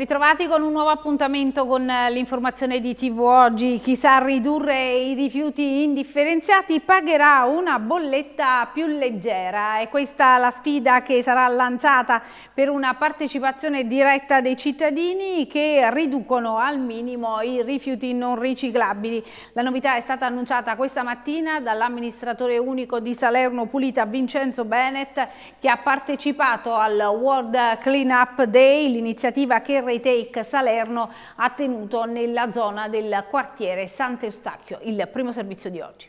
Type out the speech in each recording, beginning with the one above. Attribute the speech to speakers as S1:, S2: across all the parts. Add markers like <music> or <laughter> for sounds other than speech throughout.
S1: ritrovati con un nuovo appuntamento con eh, l'informazione di TV Oggi. Chi sa ridurre i rifiuti indifferenziati pagherà una bolletta più leggera. È questa la sfida che sarà lanciata per una partecipazione diretta dei cittadini che riducono al minimo i rifiuti non riciclabili. La novità è stata annunciata questa mattina dall'amministratore unico di Salerno Pulita Vincenzo Bennett che ha partecipato al World Cleanup Day, l'iniziativa che Retake Salerno ha tenuto nella zona del quartiere Sant'Eustacchio, il primo servizio di oggi.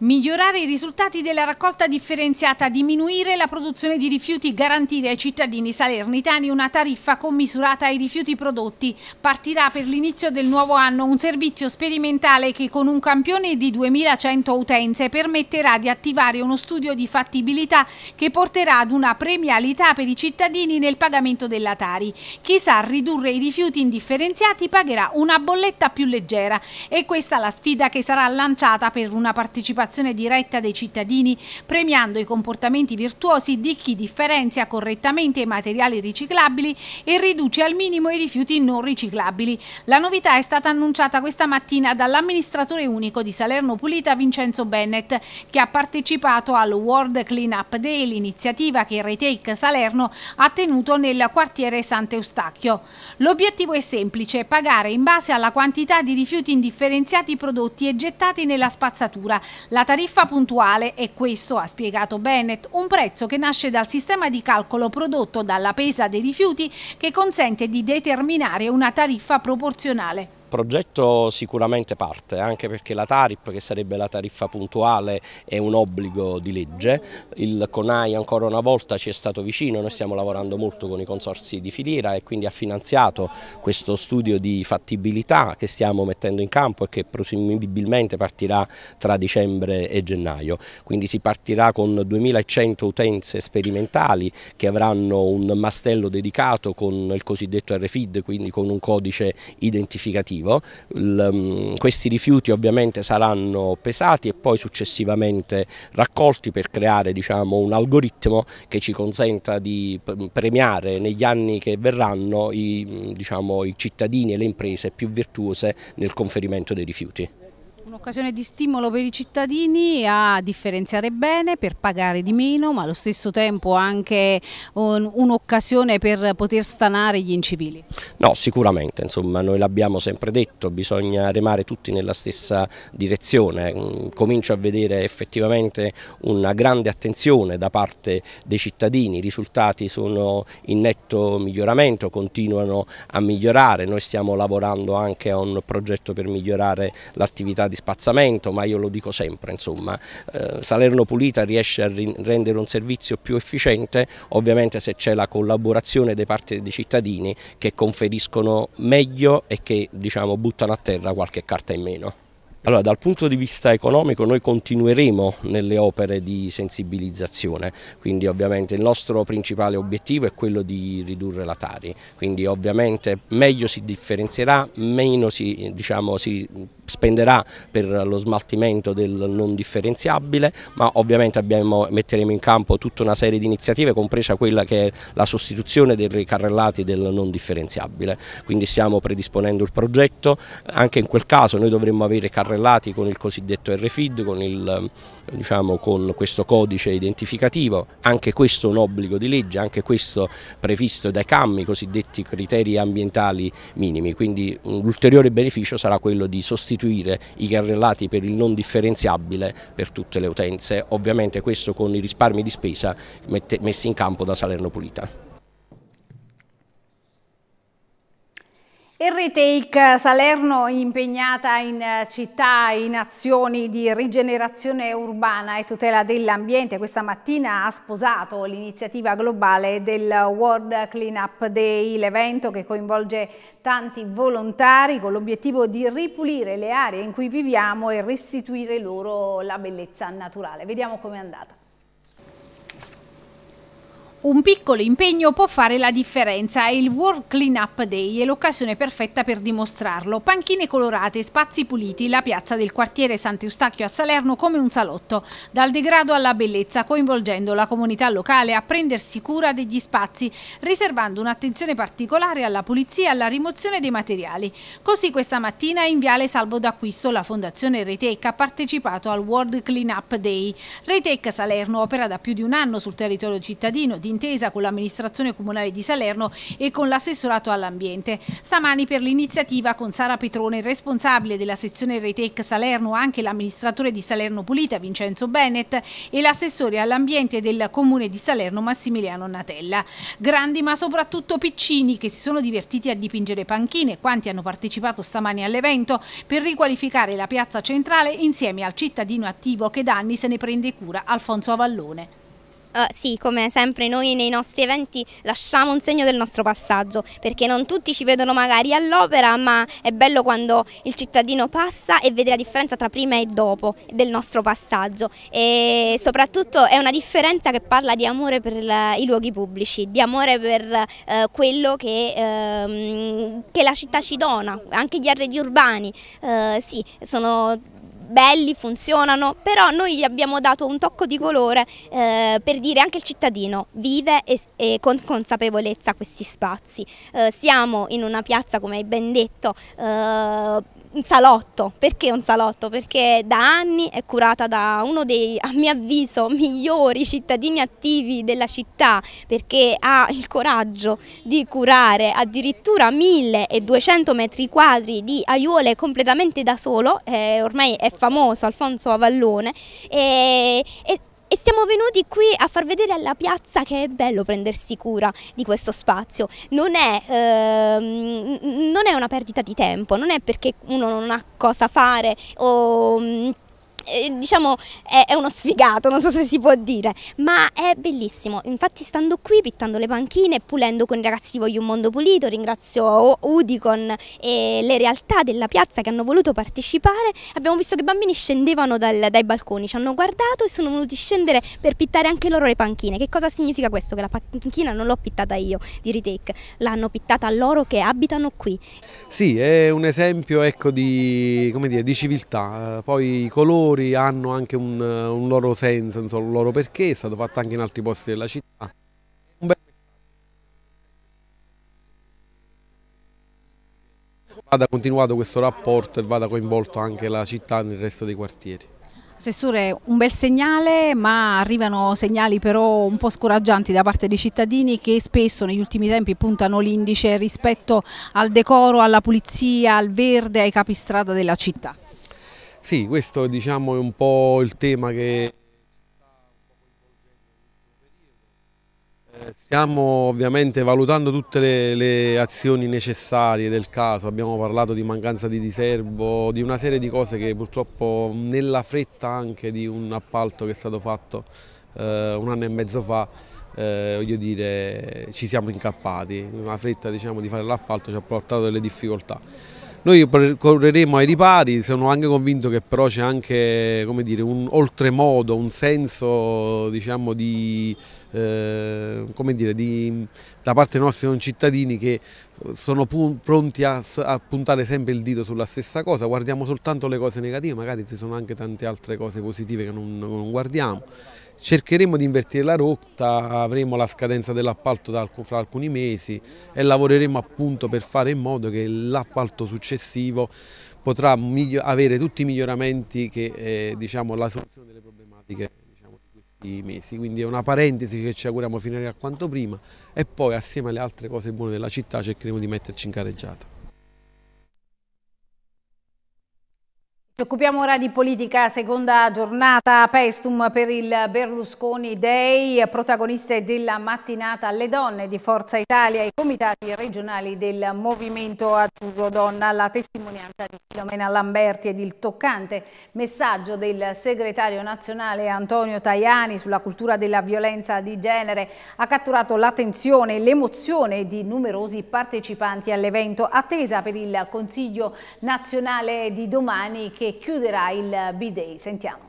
S1: Migliorare i risultati della raccolta differenziata, diminuire la produzione di rifiuti, garantire ai cittadini salernitani una tariffa commisurata ai rifiuti prodotti. Partirà per l'inizio del nuovo anno un servizio sperimentale che con un campione di 2100 utenze permetterà di attivare uno studio di fattibilità che porterà ad una premialità per i cittadini nel pagamento della Tari. Chi sa ridurre i rifiuti indifferenziati pagherà una bolletta più leggera e questa è la sfida che sarà lanciata per una partecipazione partecipazione diretta dei cittadini, premiando i comportamenti virtuosi di chi differenzia correttamente i materiali riciclabili e riduce al minimo i rifiuti non riciclabili. La novità è stata annunciata questa mattina dall'amministratore unico di Salerno Pulita Vincenzo Bennett, che ha partecipato al World Cleanup Day, l'iniziativa che Retake Salerno ha tenuto nel quartiere Sant'Eustacchio. L'obiettivo è semplice, pagare in base alla quantità di rifiuti indifferenziati prodotti e gettati nella spazzatura. La la tariffa puntuale è questo, ha spiegato Bennett, un prezzo che nasce dal sistema di calcolo prodotto dalla pesa dei rifiuti che consente di determinare una tariffa proporzionale
S2: progetto sicuramente parte, anche perché la TARIP, che sarebbe la tariffa puntuale, è un obbligo di legge. Il CONAI ancora una volta ci è stato vicino, noi stiamo lavorando molto con i consorsi di filiera e quindi ha finanziato questo studio di fattibilità che stiamo mettendo in campo e che presumibilmente partirà tra dicembre e gennaio. Quindi si partirà con 2100 utenze sperimentali che avranno un mastello dedicato con il cosiddetto RFID, quindi con un codice identificativo operativo. L, mm, questi rifiuti ovviamente saranno pesati e poi successivamente raccolti per creare diciamo, un algoritmo che ci consenta di premiare negli anni che verranno i, mm, diciamo, i cittadini e le imprese più virtuose nel conferimento dei rifiuti.
S1: Un'occasione di stimolo per i cittadini a differenziare bene, per pagare di meno, ma allo stesso tempo anche un'occasione per poter stanare gli incivili.
S2: No, sicuramente, insomma, noi l'abbiamo sempre detto, bisogna remare tutti nella stessa direzione. Mm, comincio a vedere effettivamente una grande attenzione da parte dei cittadini, i risultati sono in netto miglioramento, continuano a migliorare, noi stiamo lavorando anche a un progetto per migliorare l'attività di spazio spazzamento, ma io lo dico sempre, insomma, eh, Salerno Pulita riesce a rendere un servizio più efficiente, ovviamente se c'è la collaborazione dei parte dei cittadini che conferiscono meglio e che diciamo, buttano a terra qualche carta in meno. Allora, dal punto di vista economico noi continueremo nelle opere di sensibilizzazione, quindi ovviamente il nostro principale obiettivo è quello di ridurre la Tari, quindi ovviamente meglio si differenzierà, meno si, diciamo, si spenderà per lo smaltimento del non differenziabile, ma ovviamente abbiamo, metteremo in campo tutta una serie di iniziative, compresa quella che è la sostituzione dei carrellati del non differenziabile. Quindi stiamo predisponendo il progetto, anche in quel caso noi dovremmo avere carrellati con il cosiddetto RFID, con, il, diciamo, con questo codice identificativo, anche questo è un obbligo di legge, anche questo previsto dai CAM, i cosiddetti criteri ambientali minimi, quindi l'ulteriore beneficio sarà quello di sostituire sostituire i carrellati per il non differenziabile per tutte le utenze, ovviamente questo con i risparmi di spesa messi in campo da Salerno Pulita.
S1: Il retake Salerno impegnata in eh, città in azioni di rigenerazione urbana e tutela dell'ambiente questa mattina ha sposato l'iniziativa globale del World Cleanup Day, l'evento che coinvolge tanti volontari con l'obiettivo di ripulire le aree in cui viviamo e restituire loro la bellezza naturale. Vediamo com'è andata. Un piccolo impegno può fare la differenza e il World Cleanup Day è l'occasione perfetta per dimostrarlo. Panchine colorate, spazi puliti, la piazza del quartiere Sant'Eustacchio a Salerno come un salotto, dal degrado alla bellezza, coinvolgendo la comunità locale a prendersi cura degli spazi, riservando un'attenzione particolare alla pulizia e alla rimozione dei materiali. Così questa mattina in Viale Salvo d'Acquisto la Fondazione Retec ha partecipato al World Cleanup Day. Retec Salerno opera da più di un anno sul territorio cittadino di d'intesa con l'amministrazione comunale di Salerno e con l'assessorato all'ambiente. Stamani per l'iniziativa con Sara Petrone, responsabile della sezione Retec Salerno, anche l'amministratore di Salerno Pulita Vincenzo Bennett e l'assessore all'ambiente del comune di Salerno Massimiliano Natella. Grandi ma soprattutto piccini che si sono divertiti a dipingere panchine, quanti hanno partecipato stamani all'evento per riqualificare la piazza centrale insieme al
S3: cittadino attivo che da anni se ne prende cura, Alfonso Avallone. Eh, sì, come sempre noi nei nostri eventi lasciamo un segno del nostro passaggio, perché non tutti ci vedono magari all'opera, ma è bello quando il cittadino passa e vede la differenza tra prima e dopo del nostro passaggio e soprattutto è una differenza che parla di amore per i luoghi pubblici, di amore per eh, quello che, eh, che, la città ci dona, anche gli arredi urbani, eh, sì, sono belli, funzionano, però noi gli abbiamo dato un tocco di colore eh, per dire anche il cittadino vive e, e con consapevolezza questi spazi. Eh, siamo in una piazza, come hai ben detto, eh, un salotto. Perché un salotto? Perché da anni è curata da uno dei, a mio avviso, <laughs> migliori cittadini attivi della città, perché ha il coraggio di curare addirittura 1200 metri quadri di aiuole completamente da solo, eh, ormai è famoso Alfonso Avallone, e, e e siamo venuti qui a far vedere alla piazza che è bello prendersi cura di questo spazio. Non è, ehm, non è una perdita di tempo, non è perché uno non ha cosa fare o... Mm, eh, diciamo è, è, uno sfigato, non so se si può dire, ma è bellissimo. Infatti stando qui, pittando le panchine, pulendo con i ragazzi di Voglio un Mondo Pulito, ringrazio Udicon e le realtà della piazza che hanno voluto partecipare, abbiamo visto che i bambini scendevano dal, dai balconi, ci hanno guardato e sono venuti scendere per pittare anche loro le panchine. Che cosa significa questo? Che la panchina non l'ho pittata io di Retake, l'hanno pittata loro che abitano qui.
S4: Sì, è un esempio ecco, di, dire, di civiltà, poi i colori, lavori hanno anche un, un loro senso, insomma, un loro perché, è stato fatto anche in altri posti della città. vada continuato questo rapporto e vada coinvolto anche la città nel resto dei quartieri.
S1: Assessore, un bel segnale, ma arrivano segnali però un po' scoraggianti da parte dei cittadini che spesso negli ultimi tempi puntano l'indice rispetto al decoro, alla pulizia, al verde, ai capistrada della città.
S4: Sì, questo diciamo, è un po' il tema che eh, Stiamo ovviamente valutando tutte le, le, azioni necessarie del caso, abbiamo parlato di mancanza di diserbo, di una serie di cose che purtroppo nella fretta anche di un appalto che è stato fatto eh, un anno e mezzo fa, eh, voglio dire, ci siamo incappati. La fretta diciamo, di fare l'appalto ci ha portato delle difficoltà. Noi correremo ai ripari, sono anche convinto che però c'è anche dire, un oltremodo, un senso diciamo, di, eh, dire, di, da parte nostra non cittadini che sono pronti a, a, puntare sempre il dito sulla stessa cosa, guardiamo soltanto le cose negative, magari ci sono anche tante altre cose positive che non, non guardiamo cercheremo di invertire la rotta, avremo la scadenza dell'appalto fra alcuni mesi e lavoreremo appunto per fare in modo che l'appalto successivo potrà avere tutti i miglioramenti che eh, diciamo, la soluzione delle problematiche diciamo, di questi mesi. Quindi è una parentesi che ci auguriamo finire a quanto prima e poi assieme alle altre cose buone della città cercheremo di metterci in careggiata.
S1: Ci occupiamo ora di politica, seconda giornata Pestum per il Berlusconi Day, protagoniste della mattinata le donne di Forza Italia e i comitati regionali del Movimento Azzurro Donna, la testimonianza di Filomena Lamberti ed il toccante messaggio del segretario nazionale Antonio Tajani sulla cultura della violenza di genere ha catturato l'attenzione e l'emozione di numerosi partecipanti all'evento, attesa per il
S5: Consiglio
S1: nazionale di domani che chiuderà il B-Day. Sentiamo.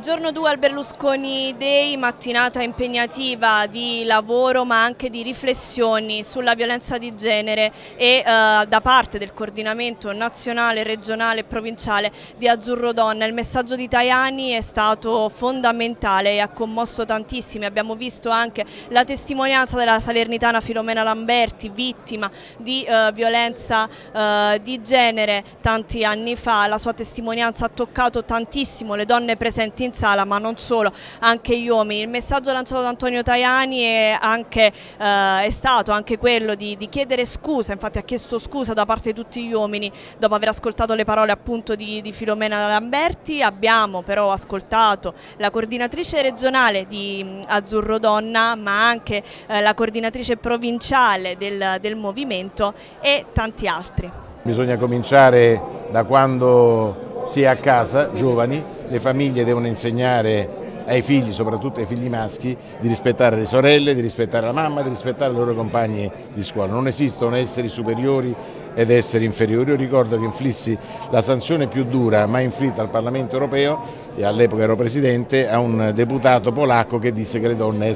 S5: Giorno 2 al Berlusconi Day, mattinata impegnativa di lavoro ma anche di riflessioni sulla violenza di genere e eh, da parte del coordinamento nazionale, regionale e provinciale di Azzurro Donna. Il messaggio di Tajani è stato fondamentale e ha commosso tantissimi. Abbiamo visto anche la testimonianza della salernitana Filomena Lamberti, vittima di eh, violenza eh, di genere tanti anni fa. La sua testimonianza ha toccato tantissimo le donne presenti in in sala ma non solo, anche gli uomini. Il messaggio lanciato da Antonio Tajani è, anche, eh, è stato anche quello di, di, chiedere scusa, infatti ha chiesto scusa da parte di tutti gli uomini dopo aver ascoltato le parole appunto di, di Filomena Lamberti, abbiamo però ascoltato la coordinatrice regionale di mm, Azzurro Donna ma anche eh, la coordinatrice provinciale del, del movimento e tanti altri.
S6: Bisogna cominciare da quando sia a casa, giovani, le famiglie devono insegnare ai figli, soprattutto ai figli maschi, di rispettare le sorelle, di rispettare la mamma, di rispettare le loro compagne di scuola. Non esistono esseri superiori ed esseri inferiori. Io ricordo che inflissi la sanzione più dura mai inflitta al Parlamento europeo e all'epoca ero presidente a un deputato polacco che disse che le donne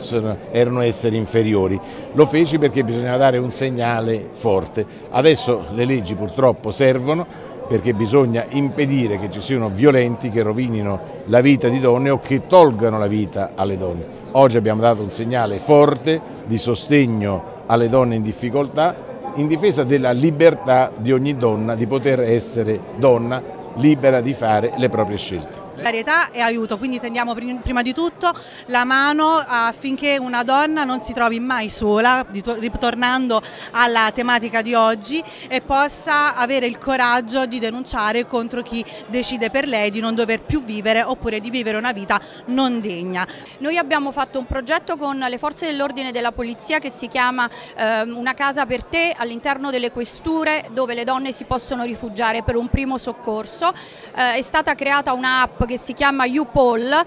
S6: erano esseri inferiori. Lo feci perché bisognava dare un segnale forte. Adesso le leggi purtroppo servono perché bisogna impedire che ci siano violenti che rovinino la vita di donne o che tolgano la vita alle donne. Oggi abbiamo dato un segnale forte di sostegno alle donne in difficoltà in difesa della libertà di ogni donna di poter essere donna libera di fare le proprie scelte
S1: solidarietà e aiuto, quindi tendiamo prima di tutto la mano affinché una
S5: donna non si trovi mai sola, ritornando alla tematica di oggi e
S7: possa avere il coraggio di denunciare contro chi decide per lei di non dover più vivere oppure di vivere una vita non degna. Noi abbiamo fatto un progetto con le forze dell'ordine e della polizia che si chiama eh, Una casa per te all'interno delle questure dove le donne si possono rifugiare per un primo soccorso. Eh, è stata creata un'app che si chiama UPOL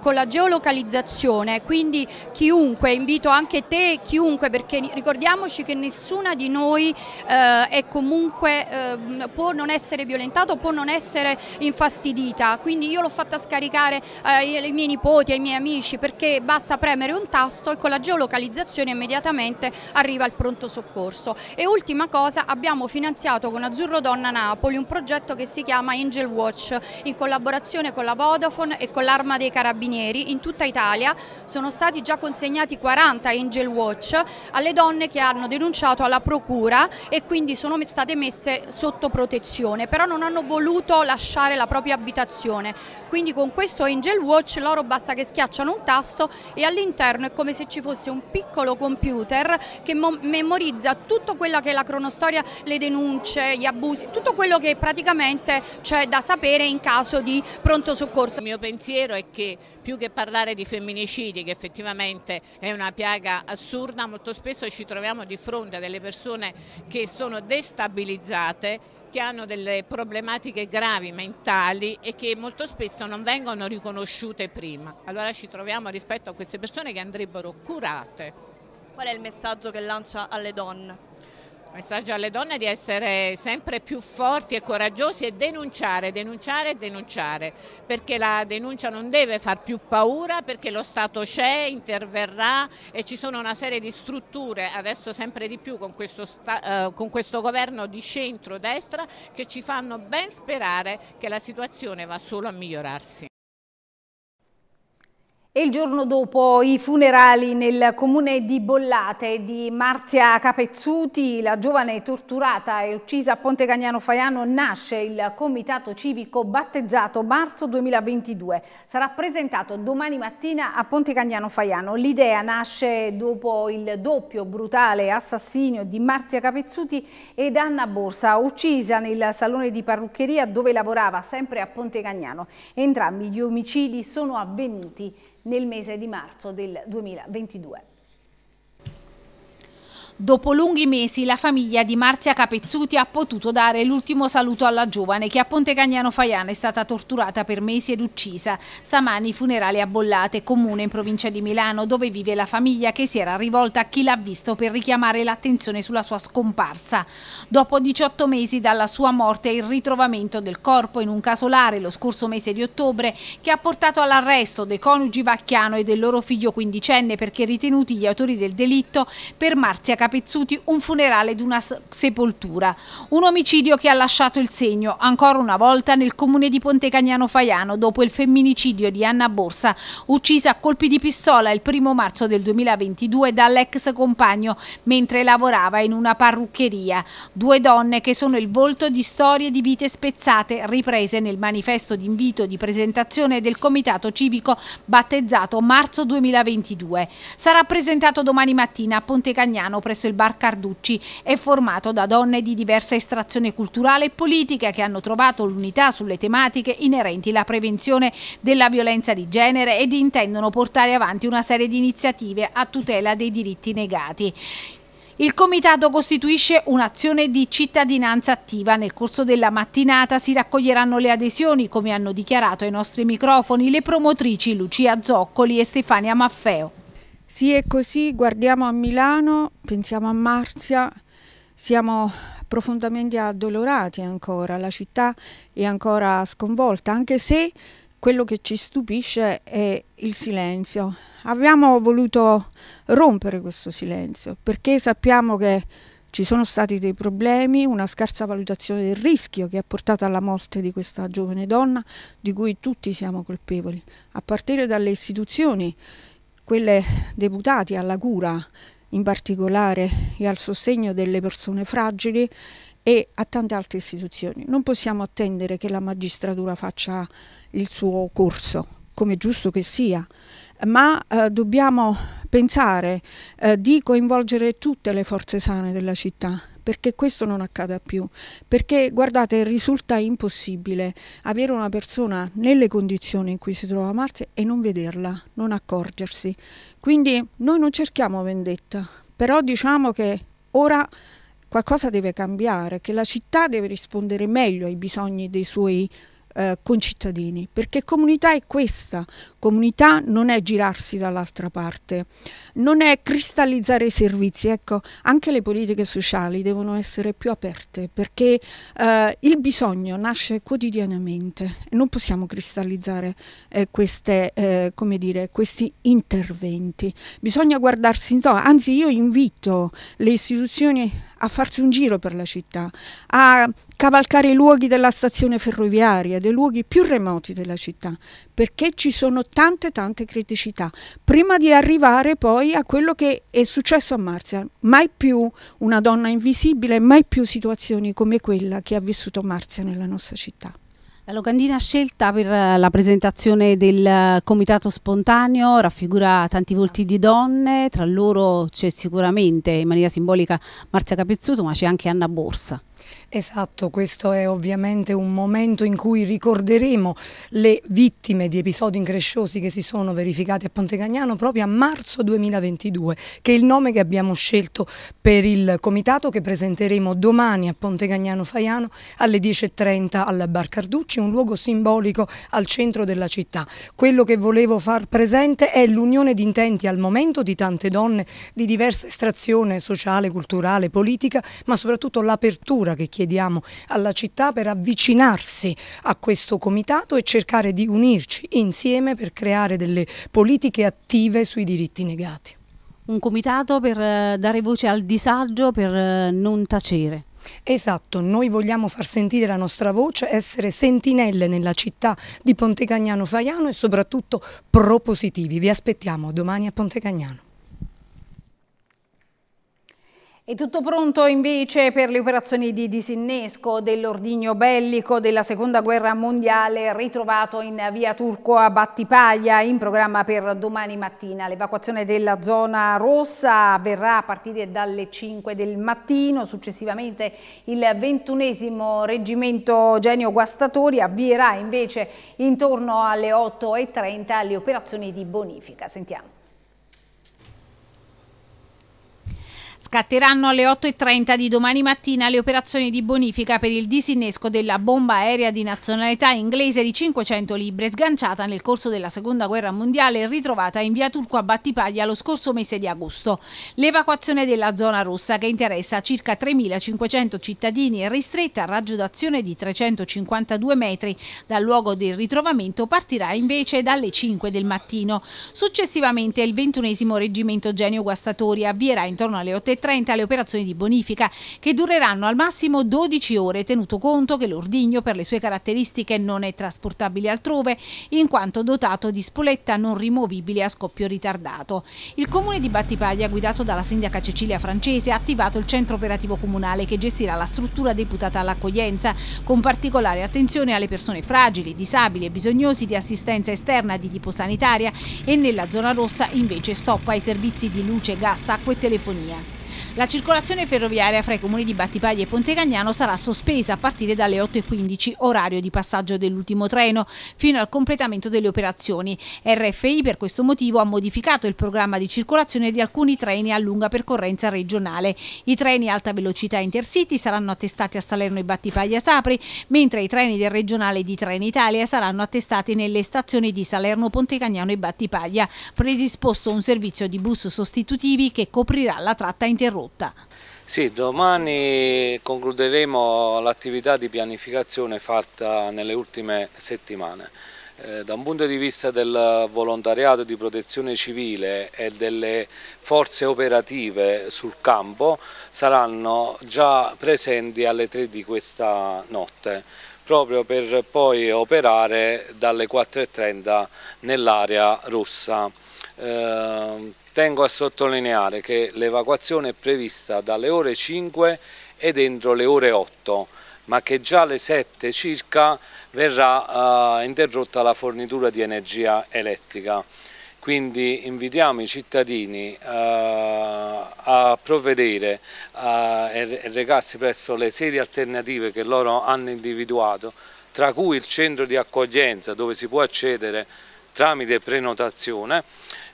S7: con la geolocalizzazione, quindi chiunque, invito anche te, chiunque, perché ricordiamoci che nessuna di noi eh, è comunque, eh, può non essere violentata, o può non essere infastidita, quindi io l'ho fatta scaricare eh, ai miei nipoti, ai miei amici, perché basta premere un tasto e con la geolocalizzazione immediatamente arriva il pronto soccorso. E ultima cosa, abbiamo finanziato con Azzurro Donna Napoli un progetto che si chiama Angel Watch in collaborazione collaborazione con la Vodafone e con l'Arma dei Carabinieri in tutta Italia sono stati già consegnati 40 Angel Watch alle donne che hanno denunciato alla procura e quindi sono state messe sotto protezione, però non hanno voluto lasciare la propria abitazione. Quindi con questo Angel Watch loro basta che schiacciano un tasto e all'interno è come se ci fosse un piccolo computer che memorizza tutto quello che è la cronostoria, le denunce, gli abusi, tutto quello che praticamente c'è da sapere in caso di protezione pronto soccorso. Il mio pensiero è che più che parlare di femminicidi, che effettivamente è
S1: una piaga assurda, molto spesso ci troviamo di fronte a delle persone che sono destabilizzate che hanno delle problematiche gravi mentali e che molto spesso non vengono riconosciute prima. Allora ci troviamo rispetto a queste persone che andrebbero
S5: curate. Qual è il messaggio che lancia alle donne?
S1: messaggio alle donne di essere sempre più forti e coraggiosi e denunciare, denunciare e denunciare, perché la denuncia non deve far più paura, perché lo Stato c'è, interverrà e ci sono una serie di strutture, adesso sempre di più con questo, eh, con questo governo di centro-destra, che ci fanno ben sperare che la situazione va solo a migliorarsi. E il giorno dopo i funerali nel comune di Bollate di Marzia Capezzuti, la giovane torturata e uccisa a Ponte Cagnano Faiano, nasce il comitato civico battezzato marzo 2022. Sarà presentato domani mattina a Ponte Cagnano Faiano. L'idea nasce dopo il doppio brutale assassinio di Marzia Capezzuti ed Anna Borsa, uccisa nel salone di parruccheria dove lavorava sempre a Ponte Cagnano. Entrambi gli omicidi sono avvenuti nel mese di marzo del 2022. Dopo lunghi mesi la famiglia di Marzia Capezzuti ha potuto dare l'ultimo saluto alla giovane che a Ponte Cagnano Faiana è stata torturata per mesi ed uccisa. Stamani i funerali a Bollate, comune in provincia di Milano, dove vive la famiglia che si era rivolta a chi l'ha visto per richiamare l'attenzione sulla sua scomparsa. Dopo 18 mesi dalla sua morte e il ritrovamento del corpo in un casolare lo scorso mese di ottobre che ha portato all'arresto dei coniugi Vacchiano e del loro figlio quindicenne perché ritenuti gli autori del delitto per Marzia Capezzuti Capizzuti un funerale ed una sepoltura. Un omicidio che ha lasciato il segno, ancora una volta, nel comune di Pontecagnano Faiano, dopo il femminicidio di Anna Borsa, uccisa a colpi di pistola il primo marzo del 2022 dall'ex compagno mentre lavorava in una parruccheria. Due donne che sono il volto di storie di vite spezzate riprese nel manifesto d'invito di presentazione del Comitato Civico battezzato marzo 2022. Sarà presentato domani mattina a Pontecagnano, Cagnano presso presso il bar Carducci. È formato da donne di diversa estrazione culturale e politica che hanno trovato l'unità sulle tematiche inerenti alla prevenzione della violenza di genere ed intendono portare avanti una serie di iniziative a tutela dei diritti negati. Il comitato costituisce un'azione di cittadinanza attiva. Nel corso della mattinata si raccoglieranno le adesioni, come hanno dichiarato ai nostri microfoni le promotrici Lucia Zoccoli e Stefania Maffeo. Sì, è
S8: così, guardiamo a Milano, pensiamo a Marzia, siamo profondamente addolorati ancora, la città è ancora sconvolta, anche se quello che ci stupisce è il silenzio. Abbiamo voluto rompere questo silenzio perché sappiamo che ci sono stati dei problemi, una scarsa valutazione del rischio che ha portato alla morte di questa giovane donna di cui tutti siamo colpevoli, a partire dalle istituzioni quelle deputate alla cura in particolare e al sostegno delle persone fragili e a tante altre istituzioni. Non possiamo attendere che la magistratura faccia il suo corso, come giusto che sia, ma eh, dobbiamo pensare eh, di coinvolgere tutte le forze sane della città perché questo non accada più. Perché guardate, risulta impossibile avere una persona nelle condizioni in cui si trova Marte e non vederla, non accorgersi. Quindi noi non cerchiamo vendetta, però diciamo che ora qualcosa deve cambiare, che la città deve rispondere meglio ai bisogni dei suoi cittadini eh, concittadini, perché comunità è questa, comunità non è girarsi dall'altra parte, non è cristallizzare i servizi, ecco, anche le politiche sociali devono essere più aperte perché eh, il bisogno nasce quotidianamente e non possiamo cristallizzare eh, queste, eh, come dire, questi interventi, bisogna guardarsi intorno, anzi io invito le istituzioni a farsi un giro per la città, a cavalcare i luoghi della stazione ferroviaria, dei luoghi più remoti della città, perché ci sono tante tante criticità, prima di arrivare poi a quello che è successo a Marzia, mai più una donna invisibile, mai più situazioni come quella che ha vissuto Marzia nella nostra città.
S1: La locandina scelta per eh, la presentazione del eh, comitato spontaneo raffigura tanti volti di donne, tra loro c'è sicuramente in maniera simbolica Marzia Capezzuto ma c'è anche Anna Borsa.
S9: Esatto, questo è ovviamente un momento in cui ricorderemo le vittime di episodi incresciosi che si sono verificati a Pontecagnano proprio a marzo 2022, che è il nome che abbiamo scelto per il comitato che presenteremo domani a Pontecagnano Faiano alle 10.30 al Bar Carducci, un luogo simbolico al centro della città. Quello che volevo far presente è l'unione di intenti al momento di tante donne di diversa estrazione sociale, culturale, politica, ma soprattutto l'apertura apertura che chiediamo alla città per avvicinarsi a questo comitato e cercare di unirci insieme per creare delle politiche attive sui diritti negati. Un comitato per eh, dare voce al disagio, per eh, non tacere. Esatto, noi vogliamo far sentire la nostra voce, essere sentinelle nella città di Pontecagnano Faiano e soprattutto propositivi. Vi aspettiamo domani a Pontecagnano.
S1: È tutto pronto invece per le operazioni di disinnesco dell'ordigno bellico della seconda guerra mondiale ritrovato in via Turco a Battipaglia in programma per domani mattina. L'evacuazione della zona rossa avverrà a partire dalle 5 del mattino, successivamente il 21 reggimento Genio Guastatori avvierà invece intorno alle 8.30 le operazioni di bonifica. Sentiamo. Scatteranno alle 8.30 di domani mattina le operazioni di bonifica per il disinnesco della bomba aerea di nazionalità inglese di 500 libre sganciata nel corso della Seconda Guerra Mondiale e ritrovata in via Turco a Battipaglia lo scorso mese di agosto. L'evacuazione della zona rossa che interessa circa 3.500 cittadini e ristretta a raggio d'azione di 352 metri. Dal luogo del ritrovamento partirà invece dalle 5 del mattino. Successivamente il 21 Reggimento Genio Guastatori avvierà intorno alle 8.30 22.30 le operazioni di bonifica che dureranno al massimo 12 ore tenuto conto che l'ordigno per le sue caratteristiche non è trasportabile altrove in quanto dotato di spoletta non rimovibile a scoppio ritardato. Il comune di Battipaglia guidato dalla sindaca Cecilia Francese ha attivato il centro operativo comunale che gestirà la struttura deputata all'accoglienza con particolare attenzione alle persone fragili, disabili e bisognosi di assistenza esterna di tipo sanitaria e nella zona rossa invece stoppa i servizi di luce, gas, acqua e telefonia. La circolazione ferroviaria fra i comuni di Battipaglia e Pontecagnano sarà sospesa a partire dalle 8.15 orario di passaggio dell'ultimo treno fino al completamento delle operazioni. RFI per questo motivo ha modificato il programma di circolazione di alcuni treni a lunga percorrenza regionale. I treni alta velocità intercity saranno attestati a Salerno e Battipaglia Sapri, mentre i treni del regionale di Trenitalia saranno attestati nelle stazioni di Salerno, Pontecagnano e Battipaglia. Predisposto un servizio di bus sostitutivi che coprirà la tratta interrotta rotta.
S6: Sì, domani concluderemo l'attività di pianificazione fatta nelle ultime settimane. Eh, da un punto di vista del volontariato di protezione civile e delle forze operative sul campo saranno già presenti alle 3 di questa notte proprio per poi operare dalle 4.30 nell'area rossa. Eh, Tengo a sottolineare che l'evacuazione è prevista dalle ore 5 ed entro le ore 8, ma che già alle 7 circa verrà eh, interrotta la fornitura di energia elettrica. Quindi invitiamo i cittadini eh, a provvedere eh, e recarsi presso le sedi alternative che loro hanno individuato, tra cui il centro di accoglienza dove si può accedere tramite prenotazione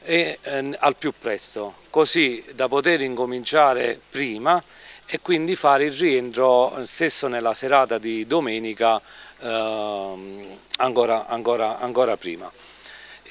S6: e, eh, al più presto, così da poter incominciare prima e quindi fare il rientro eh, stesso nella serata di domenica eh, ancora, ancora, ancora prima.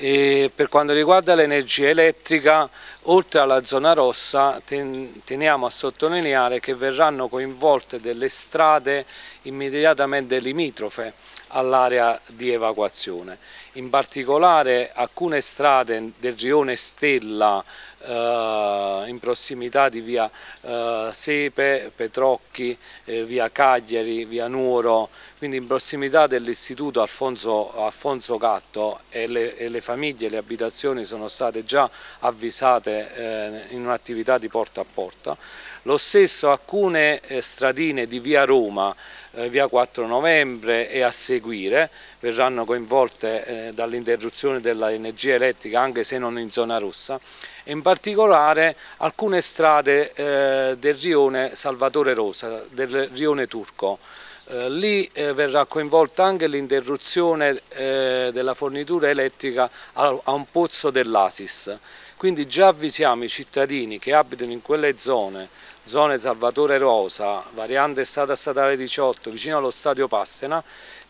S6: E per quanto riguarda l'energia elettrica, oltre alla zona rossa ten, teniamo a sottolineare che verranno coinvolte delle strade immediatamente limitrofe all'area di evacuazione in particolare alcune strade del rione Stella eh, in prossimità di via eh, Sepe, Petrocchi, eh, via Cagliari, via Nuoro, quindi in prossimità dell'istituto Alfonso, Alfonso, Gatto e le, e le famiglie e le abitazioni sono state già avvisate eh, in un'attività di porta a porta. Lo stesso alcune eh, stradine di via Roma, eh, via 4 novembre e a seguire verranno coinvolte dall'interruzione dell'energia elettrica anche se non in zona rossa e in particolare alcune strade eh, del rione Salvatore Rosa, del rione turco. Eh, lì eh, verrà coinvolta anche l'interruzione della fornitura elettrica a un pozzo dell'Asis. Quindi già avvisiamo i cittadini che abitano in quelle zone, zone Salvatore Rosa, variante strada statale 18, vicino allo stadio Passena,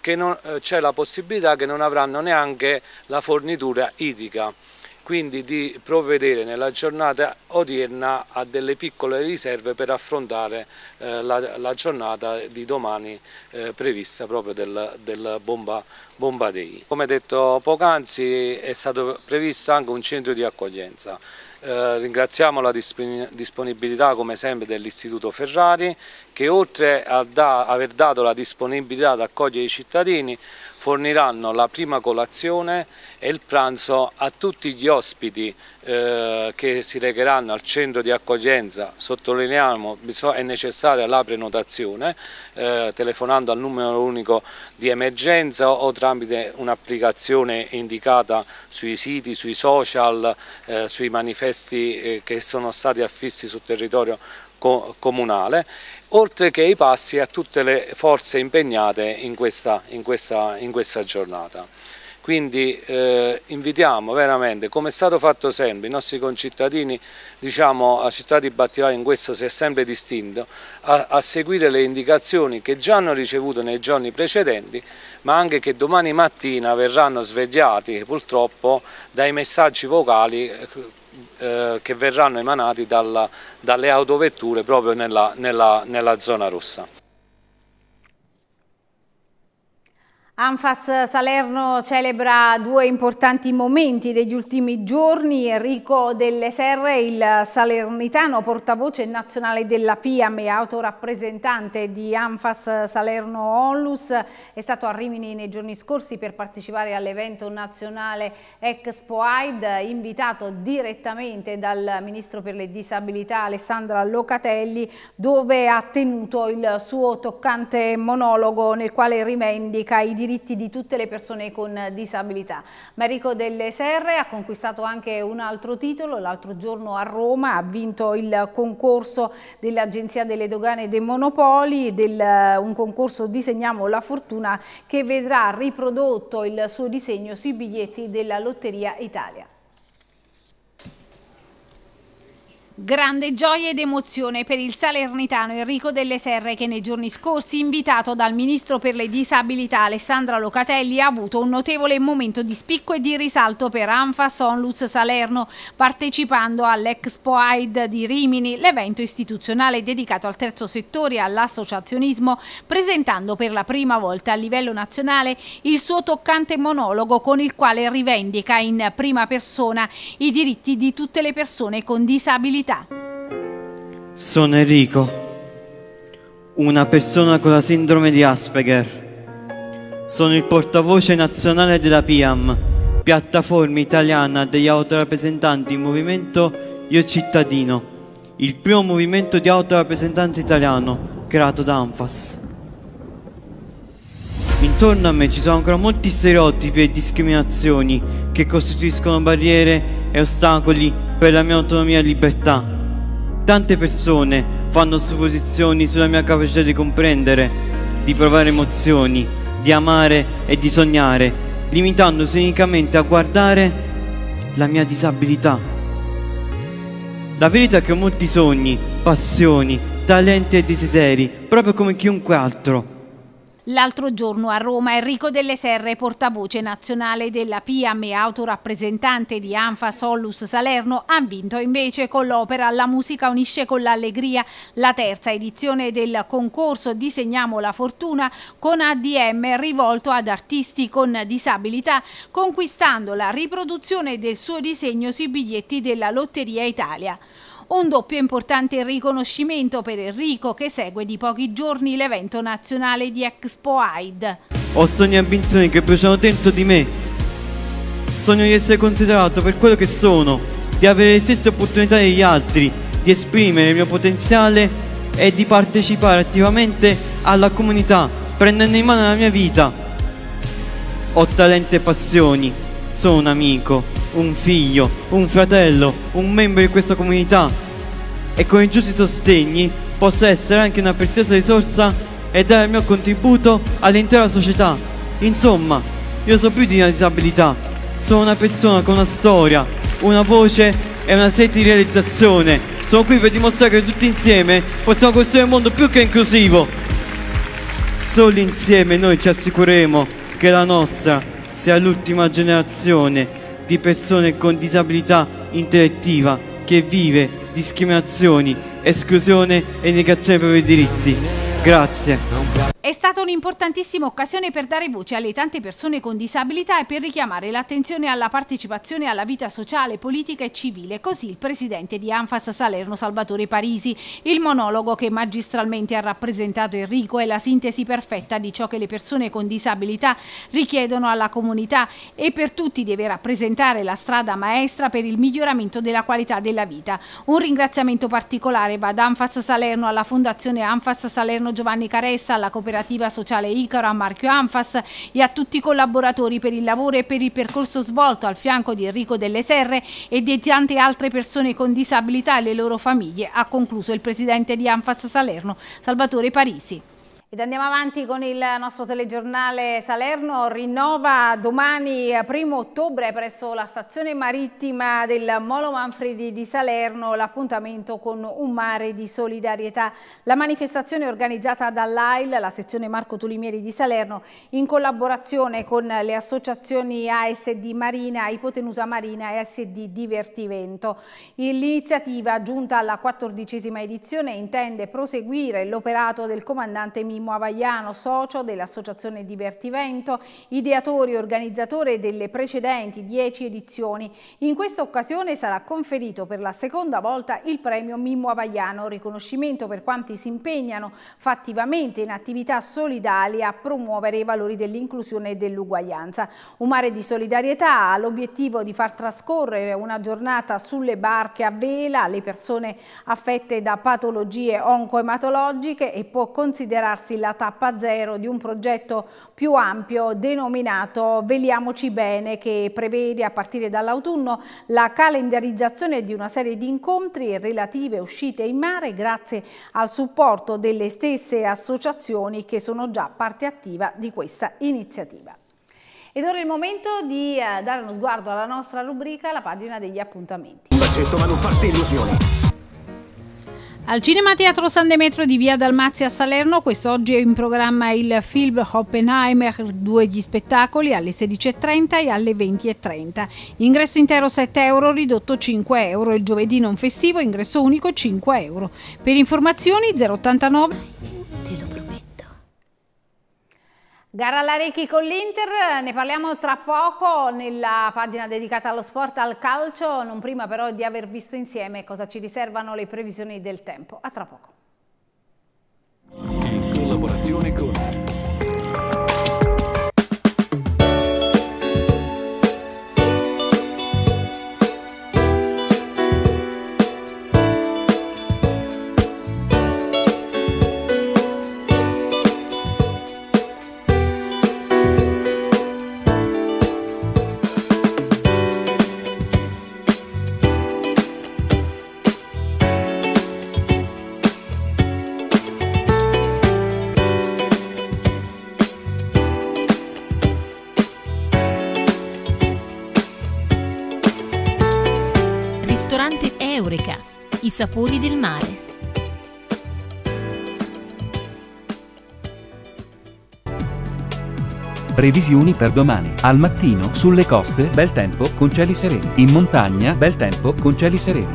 S6: che eh, c'è la possibilità che non avranno neanche la fornitura idrica quindi di provvedere nella giornata odierna a delle piccole riserve per affrontare eh, la, la, giornata di domani eh, prevista proprio del, del bomba, bomba Day. Come detto poc'anzi è stato previsto anche un centro di accoglienza eh, ringraziamo la disponibilità come sempre dell'Istituto Ferrari che oltre a da aver dato la disponibilità ad accogliere i cittadini forniranno la prima colazione e il pranzo a tutti gli ospiti eh, che si recheranno al centro di accoglienza. Sottolineiamo che è necessaria la prenotazione eh, telefonando al numero unico di emergenza o tramite un'applicazione indicata sui siti, sui social, eh, sui manifesti eh, che sono stati affissi sul territorio comunale, oltre che i passi a tutte le forze impegnate in questa, in questa, in questa giornata. Quindi eh, invitiamo veramente, come è stato fatto sempre, i nostri concittadini, diciamo, la città di Battivaglia in questo si è sempre distinto, a, a seguire le indicazioni che già hanno ricevuto nei giorni precedenti, ma anche che domani mattina verranno svegliati purtroppo dai messaggi vocali eh, eh, che verranno emanati dalla, dalle autovetture proprio nella, nella, nella zona rossa.
S1: Anfas Salerno celebra due importanti momenti degli ultimi giorni. Enrico Delle Serre, il salernitano portavoce nazionale della PIAM e autorappresentante di Anfas Salerno Onlus, è stato a Rimini nei giorni scorsi per partecipare all'evento nazionale Expo AID, invitato direttamente dal Ministro per le Disabilità Alessandra Locatelli, dove ha tenuto il suo toccante monologo nel quale rivendica i diritti diritti di tutte le persone con disabilità. Marico delle Serre ha conquistato anche un altro titolo, l'altro giorno a Roma ha vinto il concorso dell'Agenzia delle Dogane e dei Monopoli, del, eh, un concorso Disegniamo la Fortuna che vedrà riprodotto il suo disegno sui biglietti della Lotteria Italia. Grande gioia ed emozione per il salernitano Enrico Delle Serre che nei giorni scorsi, invitato dal Ministro per le Disabilità Alessandra Locatelli, ha avuto un notevole momento di spicco e di risalto per Anfa Sonluz Salerno, partecipando all'Expo AID di Rimini, l'evento istituzionale dedicato al terzo settore e all'associazionismo, presentando per la prima volta a livello nazionale il suo toccante monologo con il quale rivendica in prima persona i diritti di tutte le persone con disabilità
S10: felicità. Sono Enrico, una persona con la sindrome di Asperger. Sono il portavoce nazionale della PIAM, piattaforma italiana degli autorappresentanti in movimento Io Cittadino, il primo movimento di autorappresentanza italiano creato da ANFAS. Intorno a me ci sono ancora molti stereotipi e discriminazioni che costituiscono barriere e ostacoli per la mia autonomia e libertà. Tante persone fanno supposizioni sulla mia capacità di comprendere, di provare emozioni, di amare e di sognare, limitandosi unicamente a guardare la mia disabilità. La verità è che ho molti sogni, passioni, talenti e desideri, proprio come chiunque altro
S1: L'altro giorno a Roma Enrico Delle Serre, portavoce nazionale della PIAM e autorappresentante di ANFA Solus Salerno, ha vinto invece con l'opera La musica unisce con l'allegria la terza edizione del concorso Disegniamo la fortuna con ADM rivolto ad artisti con disabilità, conquistando la riproduzione del suo disegno sui biglietti della Lotteria Italia. Un doppio importante riconoscimento per Enrico che segue di pochi giorni l'evento nazionale di Expo AID.
S10: Ho sogni e ambizioni che bruciano dentro di me. Sogno di essere considerato per quello che sono, di avere le stesse opportunità degli altri, di esprimere il mio potenziale e di partecipare attivamente alla comunità, prendendo in mano la mia vita. Ho talento e passioni, sono un amico un figlio, un fratello, un membro di questa comunità e con i giusti sostegni possa essere anche una preziosa risorsa e dare il mio contributo all'intera società. Insomma, io so più di una disabilità, sono una persona con una storia, una voce e una sete di realizzazione. Sono qui per dimostrare che tutti insieme possiamo costruire un mondo più che inclusivo. Solo insieme noi ci assicureremo che la nostra sia l'ultima generazione di persone con disabilità intellettiva che vive discriminazioni, esclusione e negazione dei propri diritti. Grazie.
S1: È stata un'importantissima occasione per dare voce alle tante persone con disabilità e per richiamare l'attenzione alla partecipazione alla vita sociale, politica e civile, così il presidente di Anfas Salerno Salvatore Parisi. Il monologo che magistralmente ha rappresentato Enrico è la sintesi perfetta di ciò che le persone con disabilità richiedono alla comunità e per tutti deve rappresentare la strada maestra per il miglioramento della qualità della vita. Un ringraziamento particolare va ad Anfas Salerno, alla Fondazione Anfas Salerno Giovanni Caressa, alla cooperazione cooperativa sociale Icaro a marchio Anfas e a tutti i collaboratori per il lavoro e per il percorso svolto al fianco di Enrico Delle Serre e di tante altre persone con disabilità e le loro famiglie, ha concluso il presidente di Anfas Salerno, Salvatore Parisi. Ed andiamo avanti con il nostro telegiornale Salerno, rinnova domani 1 eh, ottobre presso la stazione marittima del Molo Manfredi di Salerno l'appuntamento con un mare di solidarietà. La manifestazione organizzata dall'AIL, la sezione Marco Tulimieri di Salerno, in collaborazione con le associazioni ASD Marina, Ipotenusa Marina e ASD Divertimento. L'iniziativa giunta alla quattordicesima edizione intende proseguire l'operato del comandante Mimmo Massimo Avagliano, socio dell'Associazione Divertimento, ideatore e organizzatore delle precedenti dieci edizioni. In questa occasione sarà conferito per la seconda volta il premio Mimmo Avagliano, riconoscimento per quanti si impegnano fattivamente in attività solidali a promuovere i valori dell'inclusione e dell'uguaglianza. Un mare di solidarietà ha l'obiettivo di far trascorrere una giornata sulle barche a vela alle persone affette da patologie oncoematologiche e può considerarsi darsi la tappa zero di un progetto più ampio denominato Veliamoci Bene che prevede a partire dall'autunno la calendarizzazione di una serie di incontri e relative uscite in mare grazie al supporto delle stesse associazioni che sono già parte attiva di questa iniziativa. Ed ora è il momento di eh, dare uno sguardo alla nostra rubrica, la pagina degli appuntamenti.
S2: Bacetto, ma non farsi illusioni.
S1: Al Cinema Teatro San Demetrio di Via Dalmazia a Salerno quest'oggi è in programma il film Oppenheimer, due gli spettacoli alle 16.30 e alle 20.30. Ingresso intero 7 euro, ridotto 5 euro, il giovedì non festivo ingresso unico 5 euro. Per informazioni 089 Gara Larecchi con l'Inter, ne parliamo tra poco nella pagina dedicata allo sport, al calcio, non prima però di aver visto insieme cosa ci riservano le previsioni del tempo. A tra poco.
S6: In collaborazione con
S9: Eureka, i sapori del mare.
S6: Previsioni per domani. Al mattino, sulle coste, bel tempo con cieli sereni. In montagna, bel tempo con cieli sereni.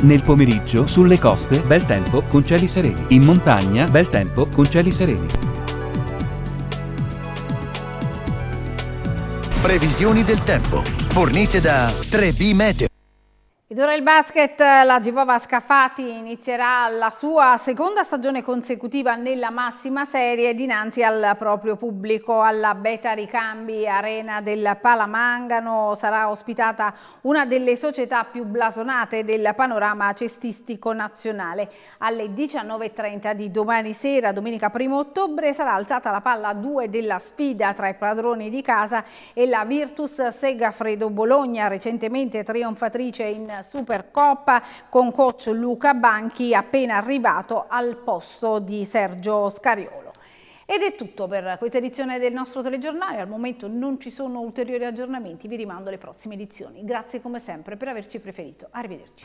S6: Nel pomeriggio, sulle coste, bel tempo con cieli sereni. In montagna, bel tempo con cieli sereni. Previsioni del tempo fornite da 3B Meteo.
S1: Idora il basket, la Givova Scafati inizierà la sua seconda stagione consecutiva nella massima serie dinanzi al proprio pubblico alla Beta Ricambi Arena del Palamangano. Sarà ospitata una delle società più blasonate del panorama cestistico nazionale. Alle 19.30 di domani sera, domenica 1 ottobre, sarà alzata la palla 2 della sfida tra i padroni di casa e la Virtus Segafredo Bologna, recentemente trionfatrice in Supercoppa con coach Luca Banchi appena arrivato al posto di Sergio Scariolo. Ed è tutto per questa edizione del nostro telegiornale, al momento non ci sono ulteriori aggiornamenti, vi rimando alle prossime edizioni. Grazie come sempre per averci preferito,
S9: arrivederci.